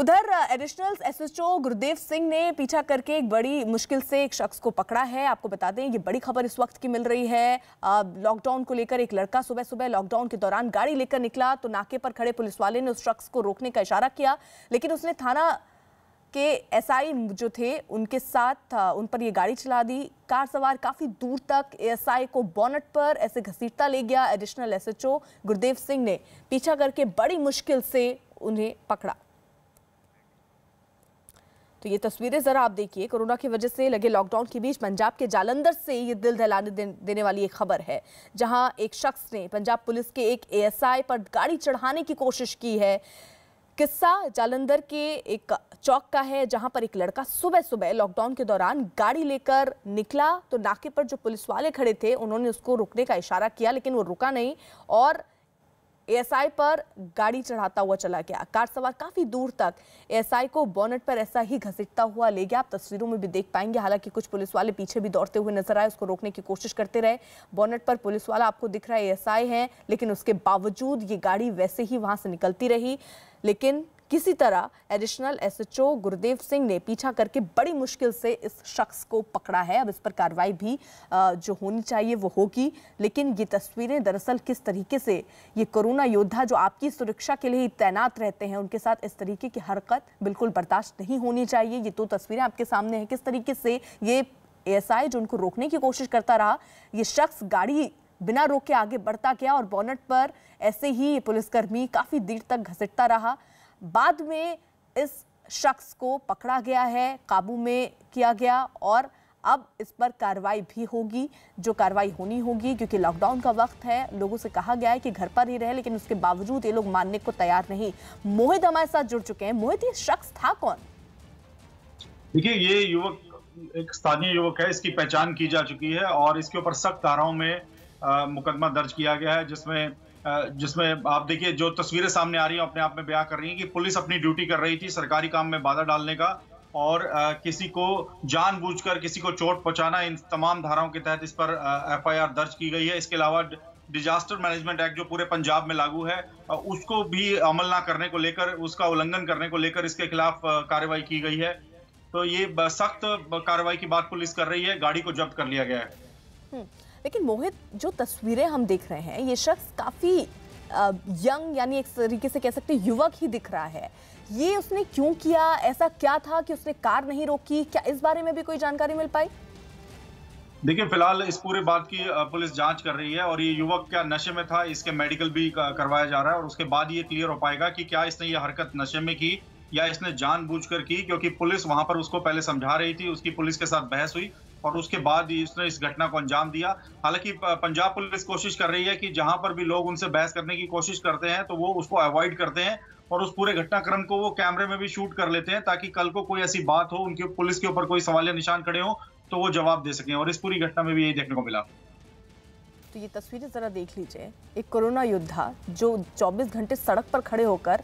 उधर additional SHO गुरुदेव सिंह ने पीछा करके एक बड़ी मुश्किल से एक शख्स को पकड़ा है आपको बता दें ये बड़ी खबर इस वक्त की मिल रही है लॉकडाउन को लेकर एक लड़का सुबह सुबह लॉकडाउन के दौरान गाड़ी लेकर निकला तो नाके पर खड़े पुलिस वाले ने उस शख्स को रोकने का इशारा किया लेकिन उसने थाना के एस जो थे उनके साथ उन पर ये गाड़ी चला दी कार सवार काफ़ी दूर तक एस को बॉनट पर ऐसे घसीटता ले गया एडिशनल एस गुरदेव सिंह ने पीछा करके बड़ी मुश्किल से उन्हें पकड़ा तो ये तस्वीरें ज़रा आप देखिए कोरोना की वजह से लगे लॉकडाउन के बीच पंजाब के जालंधर से ये दिल दहलाने देने वाली एक खबर है जहां एक शख्स ने पंजाब पुलिस के एक एएसआई पर गाड़ी चढ़ाने की कोशिश की है किस्सा जालंधर के एक चौक का है जहां पर एक लड़का सुबह सुबह लॉकडाउन के दौरान गाड़ी लेकर निकला तो नाके पर जो पुलिस वाले खड़े थे उन्होंने उसको रुकने का इशारा किया लेकिन वो रुका नहीं और एएसआई पर गाड़ी चढ़ाता हुआ चला गया कार सवार काफी दूर तक एएसआई को बोनेट पर ऐसा ही घसीटता हुआ ले गया आप तस्वीरों में भी देख पाएंगे हालांकि कुछ पुलिस वाले पीछे भी दौड़ते हुए नजर आए उसको रोकने की कोशिश करते रहे बॉनेट पर पुलिस वाला आपको दिख रहा है एएसआई है लेकिन उसके बावजूद ये गाड़ी वैसे ही वहां से निकलती रही लेकिन किसी तरह एडिशनल एसएचओ गुरुदेव सिंह ने पीछा करके बड़ी मुश्किल से इस शख्स को पकड़ा है अब इस पर कार्रवाई भी जो होनी चाहिए वो होगी लेकिन ये तस्वीरें दरअसल किस तरीके से ये कोरोना योद्धा जो आपकी सुरक्षा के लिए तैनात रहते हैं उनके साथ इस तरीके की हरकत बिल्कुल बर्दाश्त नहीं होनी चाहिए ये तो तस्वीरें आपके सामने हैं किस तरीके से ये एएसआई जो उनको रोकने की कोशिश करता रहा ये शख्स गाड़ी बिना रोके आगे बढ़ता गया और बॉनेट पर ऐसे ही ये पुलिसकर्मी काफ़ी देर तक घसीटता रहा बाद में इस शख्स को पकड़ा गया है काबू में किया गया और अब इस पर कार्रवाई भी होगी जो कार्रवाई होनी होगी क्योंकि लॉकडाउन का वक्त है लोगों से कहा गया है कि घर पर ही रहे लेकिन उसके बावजूद ये लोग मानने को तैयार नहीं मोहित हमारे साथ जुड़ चुके हैं मोहित ये शख्स था कौन देखिए ये युवक एक स्थानीय युवक है इसकी पहचान की जा चुकी है और इसके ऊपर सख्त धाराओं में आ, मुकदमा दर्ज किया गया है जिसमें जिसमें आप देखिए जो तस्वीरें सामने आ रही हैं अपने आप में बयां कर रही हैं कि पुलिस अपनी ड्यूटी कर रही थी सरकारी काम में बाधा डालने का और किसी को जानबूझकर किसी को चोट पहुंचाना इन तमाम धाराओं के तहत इस पर एफआईआर दर्ज की गई है इसके अलावा डिजास्टर मैनेजमेंट एक्ट जो पूरे पंजाब में लागू है उसको भी अमल ना करने को लेकर उसका उल्लंघन करने को लेकर इसके खिलाफ कार्रवाई की गई है तो ये सख्त कार्रवाई की बात पुलिस कर रही है गाड़ी को जब्त कर लिया गया है हम्म। लेकिन मोहित जो तस्वीरें हम देख रहे हैं ये शख्स काफ़ी यंग यानी एक तरीके से कह सकते हैं युवक ही दिख रहा है ये उसने क्यों किया ऐसा क्या था कि उसने कार नहीं रोकी क्या इस बारे में भी कोई जानकारी मिल पाई देखिए फिलहाल इस पूरे बात की पुलिस जांच कर रही है और ये युवक क्या नशे में था इसके मेडिकल भी करवाया जा रहा है और उसके बाद ये क्लियर हो पाएगा कि क्या इसने ये हरकत नशे में की या इसने जानबूझकर की क्योंकि पुलिस वहां पर उसको पहले समझा रही थी उसकी पुलिस के साथ बहस हुई और उसके बाद ही इसने इस घटना को अंजाम दिया हालांकि पंजाब पुलिस कोशिश कर रही है कि जहां पर भी लोग उनसे बहस करने की कोशिश करते हैं तो वो उसको अवॉइड करते हैं और उस पूरे घटनाक्रम को वो कैमरे में भी शूट कर लेते हैं ताकि कल को कोई ऐसी बात हो उनके पुलिस के ऊपर कोई सवालिया निशान खड़े हो तो वो जवाब दे सकें और इस पूरी घटना में भी यही देखने को मिला तो ये तस्वीरें जरा देख लीजिए एक कोरोना योद्धा जो 24 घंटे सड़क पर खड़े होकर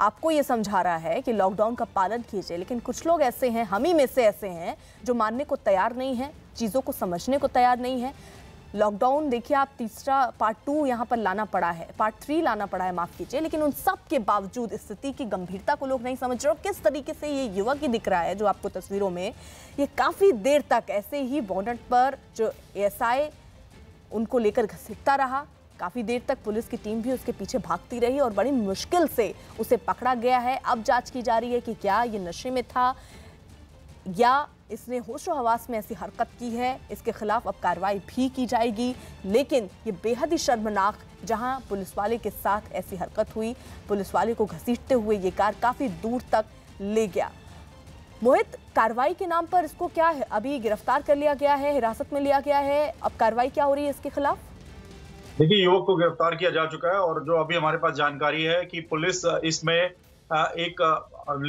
आपको ये समझा रहा है कि लॉकडाउन का पालन कीजिए लेकिन कुछ लोग ऐसे हैं हम ही में से ऐसे हैं जो मानने को तैयार नहीं है चीज़ों को समझने को तैयार नहीं है लॉकडाउन देखिए आप तीसरा पार्ट टू यहाँ पर लाना पड़ा है पार्ट थ्री लाना पड़ा है माफ़ कीजिए लेकिन उन सब के बावजूद स्थिति की गंभीरता को लोग नहीं समझ रहे और किस तरीके से ये युवक ही दिख रहा है जो आपको तस्वीरों में ये काफ़ी देर तक ऐसे ही बॉनेट पर जो एस उनको लेकर घसीटता रहा काफी देर तक पुलिस की टीम भी उसके पीछे भागती रही और बड़ी मुश्किल से उसे पकड़ा गया है अब जांच की जा रही है कि क्या ये नशे में था या इसने होशो हवास में ऐसी हरकत की है इसके खिलाफ अब कार्रवाई भी की जाएगी लेकिन ये बेहद ही शर्मनाक जहां पुलिस वाले के साथ ऐसी हरकत हुई पुलिस वाले को घसीटते हुए ये कार काफ़ी दूर तक ले गया मोहित कार्रवाई के नाम पर इसको क्या है अभी गिरफ्तार कर लिया गया है हिरासत में लिया गया है अब कार्रवाई क्या हो रही है इसके खिलाफ देखिए युवक को गिरफ्तार किया जा चुका है और जो अभी हमारे पास जानकारी है कि पुलिस इसमें एक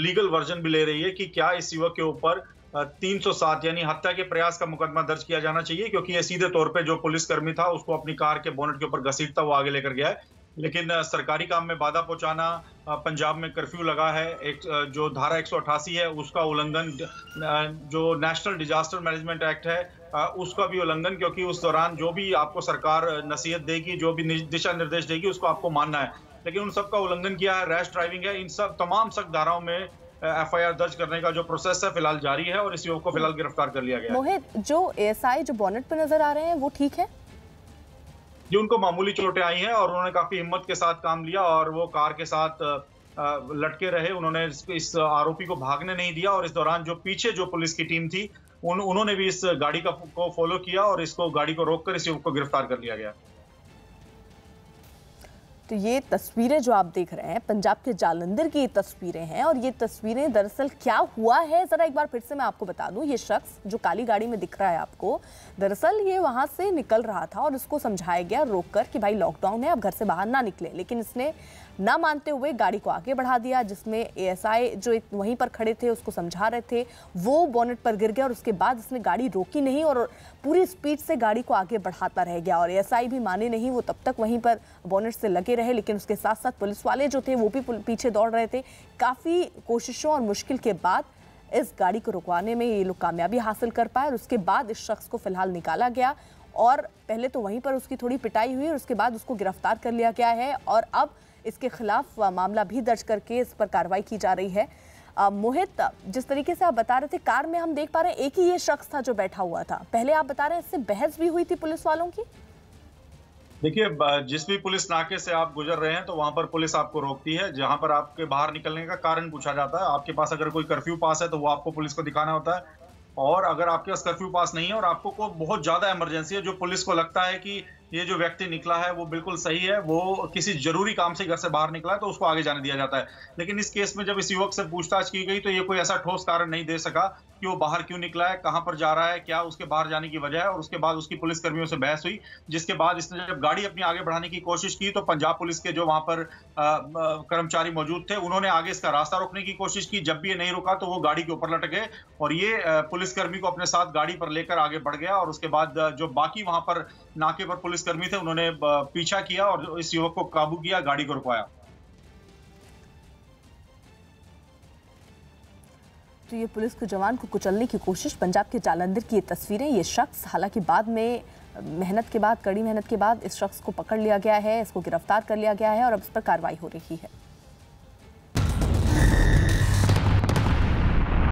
लीगल वर्जन भी ले रही है कि क्या इस युवक के ऊपर 307 यानी हत्या के प्रयास का मुकदमा दर्ज किया जाना चाहिए क्योंकि ये सीधे तौर पे जो पुलिसकर्मी था उसको अपनी कार के बोनट के ऊपर घसीटता वो आगे लेकर गया है लेकिन सरकारी काम में बाधा पहुंचाना पंजाब में कर्फ्यू लगा है एक जो धारा 188 है उसका उल्लंघन जो नेशनल डिजास्टर मैनेजमेंट एक्ट है उसका भी उल्लंघन क्योंकि उस दौरान जो भी आपको सरकार नसीहत देगी जो भी दिशा निर्देश देगी उसको आपको मानना है लेकिन उन सब का उल्लंघन किया है रैश ड्राइविंग है इन सब तमाम सख्त धाराओं में एफ आई आर दर्ज करने का जो प्रोसेस है फिलहाल जारी है और इस युवक को फिलहाल गिरफ्तार कर लिया गया मोहित जो एस आई जो बॉनेट पर नजर आ रहे हैं वो ठीक है जी उनको मामूली चोटें आई हैं और उन्होंने काफी हिम्मत के साथ काम लिया और वो कार के साथ लटके रहे उन्होंने इस आरोपी को भागने नहीं दिया और इस दौरान जो पीछे जो पुलिस की टीम थी उन, उन्होंने भी इस गाड़ी का को फॉलो किया और इसको गाड़ी को रोककर इस युवक को गिरफ्तार कर लिया गया तो ये तस्वीरें जो आप देख रहे हैं पंजाब के जालंधर की तस्वीरें हैं और ये तस्वीरें दरअसल क्या हुआ है ज़रा एक बार फिर से मैं आपको बता दूं ये शख्स जो काली गाड़ी में दिख रहा है आपको दरअसल ये वहाँ से निकल रहा था और इसको समझाया गया रोक कर कि भाई लॉकडाउन है आप घर से बाहर ना निकले लेकिन इसने ना मानते हुए गाड़ी को आगे बढ़ा दिया जिसमें ए जो एक वहीं पर खड़े थे उसको समझा रहे थे वो बॉनेट पर गिर गया और उसके बाद इसने गाड़ी रोकी नहीं और पूरी स्पीड से गाड़ी को आगे बढ़ाता रह गया और ए भी माने नहीं वो तब तक वहीं पर बॉनेट से लगे रहे लेकिन उसके साथ साथ पुलिस वाले जो थे वो भी पीछे दौड़ रहे थे काफ़ी कोशिशों और मुश्किल के बाद इस गाड़ी को रुकवाने में ये लोग कामयाबी हासिल कर पाए और उसके बाद इस शख्स को फिलहाल निकाला गया और पहले तो वहीं पर उसकी थोड़ी पिटाई हुई और उसके बाद उसको गिरफ्तार कर लिया गया है और अब इसके खिलाफ मामला भी दर्ज करके इस पर कार्रवाई की जा रही है मोहित जिस तरीके से आप बता रहे थे कार में हम देख पा रहे हैं एक ही ये शख्स था जो बैठा हुआ था पहले आप बता रहे हैं इससे बहस भी हुई थी पुलिस वालों की देखिए जिस भी पुलिस नाके से आप गुजर रहे हैं तो वहां पर पुलिस आपको रोकती है जहां पर आपके बाहर निकलने का कारण पूछा जाता है आपके पास अगर कोई कर्फ्यू पास है तो वो आपको पुलिस को दिखाना होता है और अगर आपके पास कर्फ्यू पास नहीं है और आपको को बहुत ज़्यादा इमरजेंसी है जो पुलिस को लगता है कि ये जो व्यक्ति निकला है वो बिल्कुल सही है वो किसी जरूरी काम से घर से बाहर निकला है तो उसको आगे जाने दिया जाता है लेकिन इस केस में जब इस युवक से पूछताछ की गई तो ये कोई ऐसा ठोस कारण नहीं दे सका कि वो बाहर क्यों निकला है कहां पर जा रहा है क्या उसके बाहर जाने की वजह है और उसके बाद उसकी पुलिसकर्मियों से बहस हुई जिसके बाद इसने जब गाड़ी अपनी आगे बढ़ाने की कोशिश की तो पंजाब पुलिस के जो वहां पर कर्मचारी मौजूद थे उन्होंने आगे इसका रास्ता रोकने की कोशिश की जब भी ये नहीं रुका तो वो गाड़ी के ऊपर लटक गए और ये पुलिसकर्मी को अपने साथ गाड़ी पर लेकर आगे बढ़ गया और उसके बाद जो बाकी वहां पर नाके पर पुलिस पुलिसकर्मी थे उन्होंने पीछा किया और इस युवक को काबू किया गाड़ी को रुकवाया तो ये पुलिस के जवान को कुचलने की कोशिश पंजाब के जालंधर की ये तस्वीरें ये शख्स हालांकि बाद में मेहनत के बाद कड़ी मेहनत के बाद इस शख्स को पकड़ लिया गया है इसको गिरफ्तार कर लिया गया है और अब इस पर कार्रवाई हो रही है